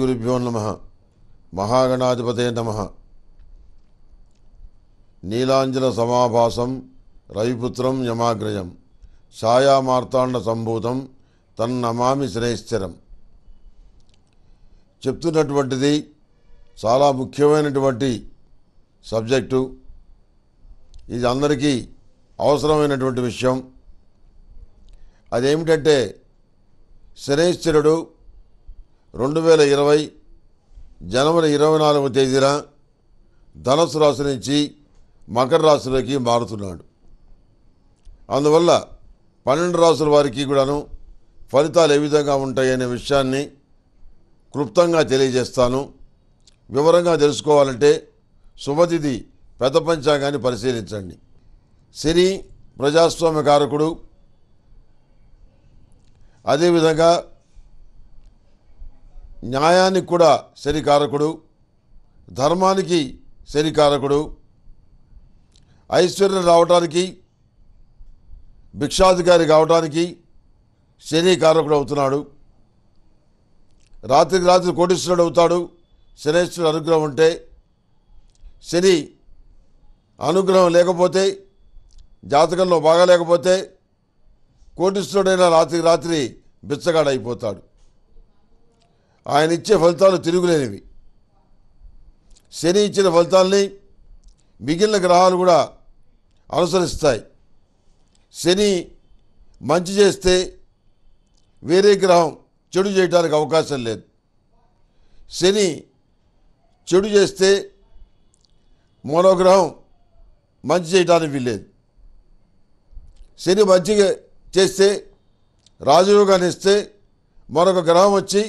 గురుభ్యో నమ మహాగణాధిపతే నమ నీలాంజల సమాభాసం రవిపుత్రం యమాగ్రయం ఛాయామార్తాండ సంభూతం తన్నమామి శ్రేశ్చరం చెప్తున్నటువంటిది చాలా ముఖ్యమైనటువంటి సబ్జెక్టు ఇది అందరికీ అవసరమైనటువంటి విషయం అదేమిటంటే శనేశ్వరుడు రెండు వేల ఇరవై జనవరి ఇరవై నాలుగవ తేదీన ధనుసు రాశి నుంచి మకర రాశిలోకి మారుతున్నాడు అందువల్ల పన్నెండు రాసుల వారికి కూడాను ఫలితాలు ఏ విధంగా ఉంటాయనే విషయాన్ని క్లుప్తంగా తెలియజేస్తాను వివరంగా తెలుసుకోవాలంటే శుభతిథి పెద్ద పంచాంగాన్ని పరిశీలించండి శని ప్రజాస్వామ్య కారకుడు అదేవిధంగా న్యాయానికి కూడా శనికారకుడు ధర్మానికి శనికారకుడు ఐశ్వర్యం రావటానికి భిక్షాధికారి కావటానికి శనికారకుడు అవుతున్నాడు రాత్రికి రాత్రి కోటీశ్వరుడు అవుతాడు శనేశ్వరుడు అనుగ్రహం ఉంటే శని అనుగ్రహం లేకపోతే జాతకంలో బాగా లేకపోతే కోటీశ్వరుడైన రాత్రికి రాత్రి బిచ్చగాడైపోతాడు ఆయన ఇచ్చే ఫలితాలు తిరుగులేనివి శని ఇచ్చిన ఫలితాల్ని మిగిలిన గ్రహాలు కూడా అనుసరిస్తాయి శని మంచి చేస్తే వేరే గ్రహం చెడు చేయడానికి అవకాశం లేదు శని చెడు చేస్తే మరో గ్రహం మంచి చేయడానికి వీల్లేదు శని మంచిగా చేస్తే రాజయోగాన్ని ఇస్తే మరొక గ్రహం వచ్చి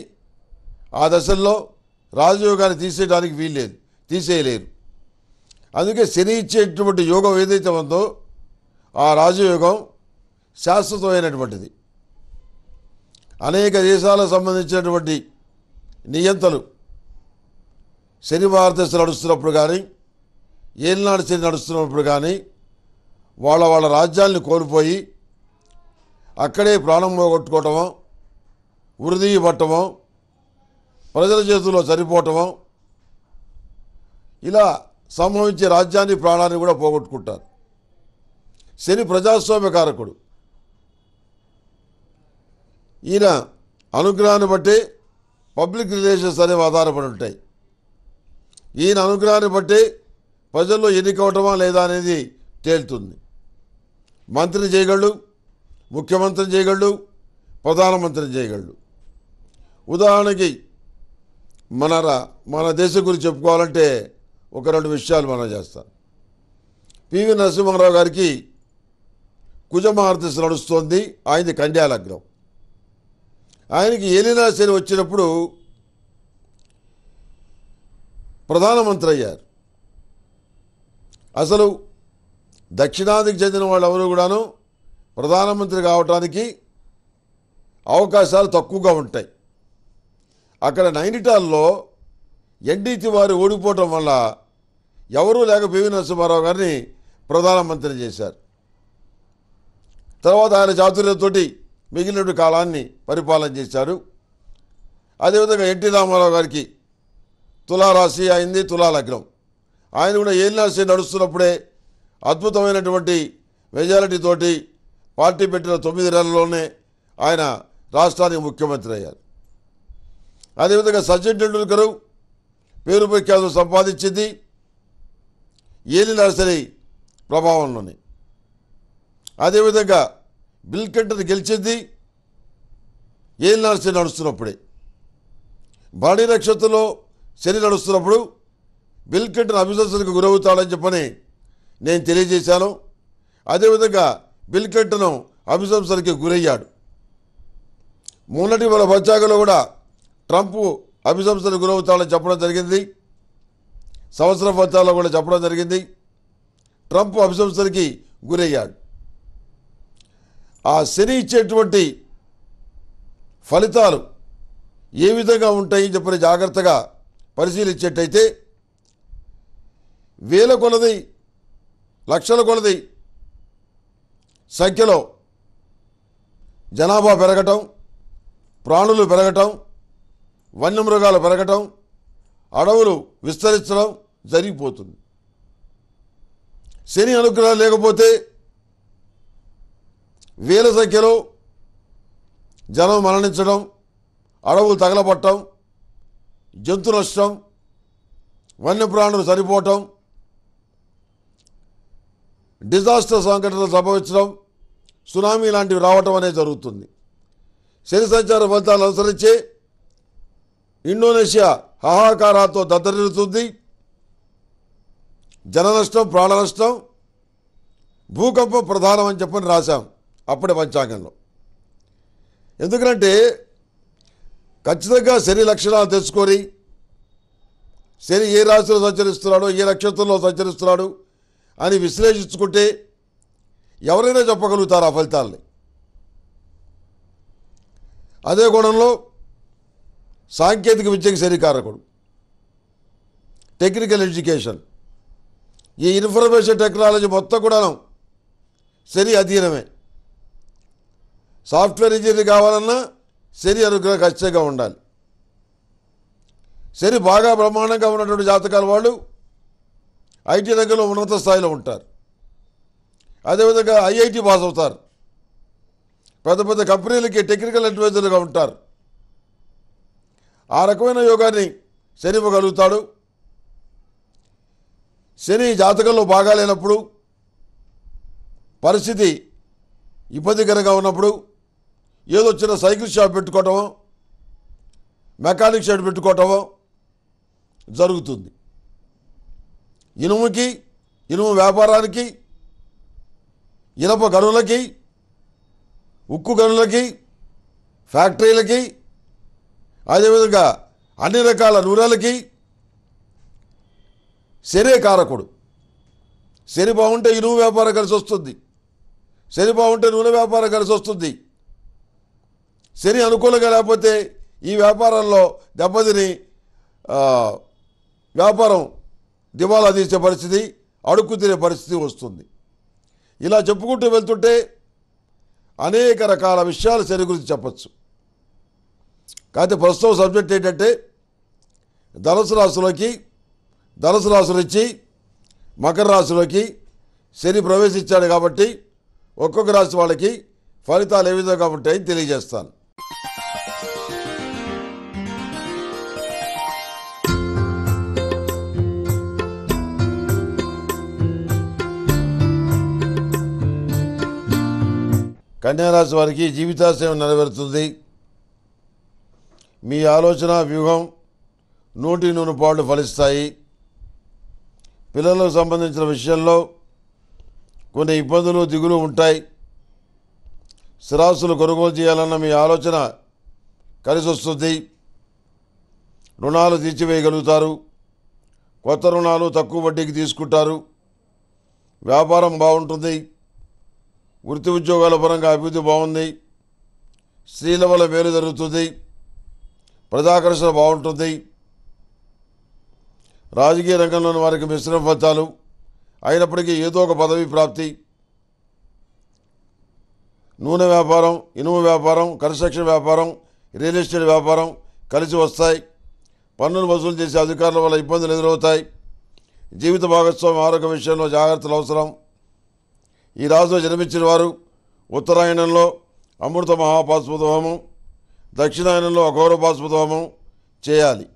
ఆ దశల్లో రాజయోగాన్ని తీసేయడానికి వీల్లేదు తీసేయలేరు అందుకే శని ఇచ్చేటువంటి యోగం ఏదైతే ఉందో ఆ రాజయోగం శాశ్వతమైనటువంటిది అనేక దేశాలకు సంబంధించినటువంటి నియంతలు శని భారతదేశం నడుస్తున్నప్పుడు కానీ ఏలినాడు శని నడుస్తున్నప్పుడు కానీ వాళ్ళ వాళ్ళ రాజ్యాల్ని కోల్పోయి అక్కడే ప్రాణం పోగొట్టుకోవటమో ఉరిదీయబట్టమో ప్రజల చేతుల్లో సరిపోవటం ఇలా సంభవించే రాజ్యాన్ని ప్రాణాన్ని కూడా పోగొట్టుకుంటారు శని ప్రజాస్వామ్య కారకుడు ఈయన అనుగ్రహాన్ని బట్టి పబ్లిక్ రిలేషన్స్ అనేవి ఆధారపడి ఉంటాయి ఈయన అనుగ్రహాన్ని బట్టి ప్రజల్లో ఎన్నికవటమా లేదా అనేది తేలుతుంది మంత్రిని చేయగలడు ముఖ్యమంత్రిని చేయగలడు ప్రధానమంత్రిని చేయగలడు ఉదాహరణకి మన మన దేశం గురించి చెప్పుకోవాలంటే ఒక రెండు విషయాలు మనం చేస్తాం పివి నరసింహారావు గారికి కుజమహారదశ నడుస్తోంది ఆయనది కన్యాలగ్నం ఆయనకి ఏలినా శని వచ్చినప్పుడు ప్రధానమంత్రి అయ్యారు అసలు దక్షిణాదికి చెందిన వాళ్ళు ఎవరు కూడాను ప్రధానమంత్రి కావటానికి అవకాశాలు తక్కువగా ఉంటాయి అక్కడ నైనిటాల్లో ఎన్డీటి వారు ఓడిపోవటం వల్ల ఎవరూ లేక పివి నరసింహారావు గారిని ప్రధానమంత్రి చేశారు తర్వాత ఆయన జాతులతో మిగిలిన కాలాన్ని పరిపాలన చేశారు అదేవిధంగా ఎన్టీ రామారావు గారికి తులారాశి అయింది తులాలగ్నం ఆయన కూడా ఏలినాశి నడుస్తున్నప్పుడే అద్భుతమైనటువంటి మెజారిటీతోటి పార్టీ పెట్టిన తొమ్మిది నెలల్లోనే ఆయన రాష్ట్రానికి ముఖ్యమంత్రి అయ్యారు అదేవిధంగా సచిన్ టెండూల్కర్ పేరు ప్రఖ్యాతులు సంపాదించింది ఏలి నర్సరీ ప్రభావంలోని అదేవిధంగా బిల్ కెంటర్ గెలిచింది ఏలి నర్సరీ నడుస్తున్నప్పుడే బాణీ నక్షత్రంలో శని నడుస్తున్నప్పుడు బిల్ కెంటర్ అభిశంసనకు గురవుతాడని చెప్పని నేను తెలియజేశాను అదేవిధంగా బిల్ క్లింటన్ అభిశంసనకి గురయ్యాడు మొన్నటి వాళ్ళ పంచాగలో కూడా ట్రంప్ అభిశంసలు గురవుతాడని చెప్పడం జరిగింది సంవత్సర ఫలితాల్లో కూడా చెప్పడం జరిగింది ట్రంప్ అభిశంసలకి గురయ్యాడు ఆ శని ఇచ్చేటువంటి ఫలితాలు ఏ విధంగా ఉంటాయి చెప్పని జాగ్రత్తగా పరిశీలించేటైతే వేల కొలది లక్షల కొలది సంఖ్యలో జనాభా పెరగటం ప్రాణులు పెరగటం వన్యమృగాలు పెరగటం అడవులు విస్తరించడం జరిగిపోతుంది శని అనుగ్రహాలు లేకపోతే వేల సంఖ్యలో జనం మరణించడం అడవులు తగలబట్టడం జంతు నష్టం వన్యప్రాణులు సరిపోవటం డిజాస్టర్ సంఘటనలు సంభవించడం సునామీ లాంటివి రావటం అనేది జరుగుతుంది శని సంచార ఫలితాలు అనుసరించే ఇండోనేషియా హాహాకారాలతో దద్దరిల్లుతుంది జన నష్టం ప్రాణ నష్టం భూకంపం ప్రధానం అని చెప్పని రాశాం అప్పటి పంచాంగంలో ఎందుకంటే ఖచ్చితంగా శని లక్షణాలు తెలుసుకొని శని ఏ రాశిలో సంచరిస్తున్నాడో ఏ నక్షత్రంలో సంచరిస్తున్నాడు అని విశ్లేషించుకుంటే ఎవరైనా చెప్పగలుగుతారు ఆ ఫలితాలని అదే కోణంలో సాంకేతిక విద్యకు శరీకారకుడు టెక్నికల్ ఎడ్యుకేషన్ ఈ ఇన్ఫర్మేషన్ టెక్నాలజీ మొత్తం కూడా శని అధీనమే సాఫ్ట్వేర్ ఇంజనీర్ కావాలన్నా శని అనుగ్రహం ఖచ్చితంగా ఉండాలి శని బాగా బ్రహ్మాండంగా ఉన్నటువంటి జాతకాల వాళ్ళు ఐటీ రంగంలో ఉన్నత స్థాయిలో ఉంటారు అదేవిధంగా ఐఐటి పాస్ అవుతారు పెద్ద పెద్ద కంపెనీలకి టెక్నికల్ అడ్వైజర్గా ఉంటారు ఆ రకమైన యోగాన్ని శని ఇవ్వగలుగుతాడు శని జాతకంలో లేనప్పుడు పరిస్థితి ఇబ్బందికరంగా ఉన్నప్పుడు ఏదో చిన్న సైకిల్ షాప్ పెట్టుకోవటమో మెకానిక్ షాప్ పెట్టుకోవటమో జరుగుతుంది ఇనుముకి ఇనుము వ్యాపారానికి ఇనప గనులకి ఉక్కు గనులకి ఫ్యాక్టరీలకి అదేవిధంగా అన్ని రకాల నూనెలకి శరీర కారకుడు శని బాగుంటే ఈ వ్యాపారం కలిసి వస్తుంది శని బాగుంటే నూనె వ్యాపారం కలిసి వస్తుంది శని అనుకూలంగా లేకపోతే ఈ వ్యాపారంలో దెబ్బతిని వ్యాపారం దివాలా తీసే పరిస్థితి అడుక్కు తినే పరిస్థితి వస్తుంది ఇలా చెప్పుకుంటూ వెళ్తుంటే అనేక రకాల విషయాలు శని గురించి చెప్పచ్చు కాకపోతే ప్రస్తుతం సబ్జెక్ట్ ఏంటంటే ధనసు రాశులకి ధనసు రాశులు ఇచ్చి మకర రాశులకి శని ప్రవేశించాడు కాబట్టి ఒక్కొక్క రాశి వాళ్ళకి ఫలితాలు ఏ విధంగా ఉంటాయని తెలియజేస్తాను కన్యారాశి వారికి జీవితాశయం నెరవేరుతుంది మీ ఆలోచన వ్యూహం నూటి నూనె పాడు ఫలిస్తాయి పిల్లలకు సంబంధించిన విషయంలో కొన్ని ఇబ్బందులు దిగులు ఉంటాయి స్థిరాస్తులు కొనుగోలు చేయాలన్న మీ ఆలోచన కలిసి వస్తుంది రుణాలు తీర్చివేయగలుగుతారు కొత్త రుణాలు తక్కువ వడ్డీకి తీసుకుంటారు వ్యాపారం బాగుంటుంది వృత్తి ఉద్యోగాల పరంగా అభివృద్ధి బాగుంది స్త్రీల వల్ల మేలు జరుగుతుంది ప్రజాకర్షణ బాగుంటుంది రాజకీయ రంగంలోని వారికి మిశ్రమ ఫలితాలు అయినప్పటికీ ఏదో ఒక పదవి ప్రాప్తి నూనె వ్యాపారం ఇనుము వ్యాపారం కన్స్ట్రక్షన్ వ్యాపారం రియల్ ఎస్టేట్ వ్యాపారం కలిసి వస్తాయి పన్నులు వసూలు చేసే అధికారుల వల్ల ఇబ్బందులు ఎదురవుతాయి జీవిత భాగస్వామి ఆరోగ్య విషయంలో జాగ్రత్తలు అవసరం ఈ రాజులో జన్మించిన వారు ఉత్తరాయణంలో అమృత హోమం దక్షిణాయనంలో అఘోర బాస్పదోమం చేయాలి